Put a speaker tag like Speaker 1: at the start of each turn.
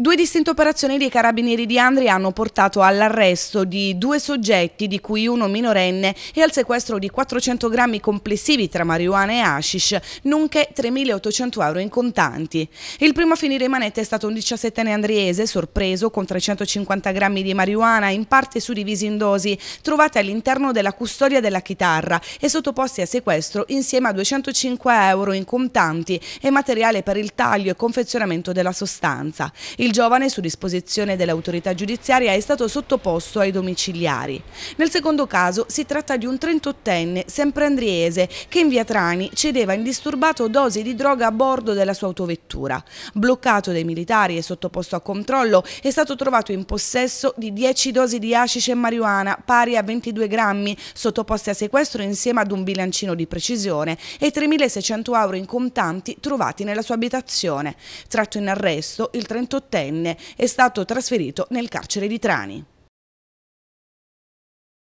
Speaker 1: Due distinte operazioni dei carabinieri di Andri hanno portato all'arresto di due soggetti, di cui uno minorenne, e al sequestro di 400 grammi complessivi tra marijuana e hashish, nonché 3.800 euro in contanti. Il primo a finire in manette è stato un 17enne andriese, sorpreso con 350 grammi di marijuana, in parte suddivisi in dosi, trovate all'interno della custodia della chitarra e sottoposti a sequestro insieme a 205 euro in contanti e materiale per il taglio e confezionamento della sostanza. Il il giovane, su disposizione dell'autorità giudiziaria, è stato sottoposto ai domiciliari. Nel secondo caso si tratta di un 38enne, sempre andriese, che in via Trani cedeva indisturbato dosi di droga a bordo della sua autovettura. Bloccato dai militari e sottoposto a controllo, è stato trovato in possesso di 10 dosi di hashish e marijuana, pari a 22 grammi, sottoposte a sequestro insieme ad un bilancino di precisione e 3.600 euro in contanti trovati nella sua abitazione. Tratto in arresto, il 38enne diciannovenne, è stato trasferito nel carcere di Trani.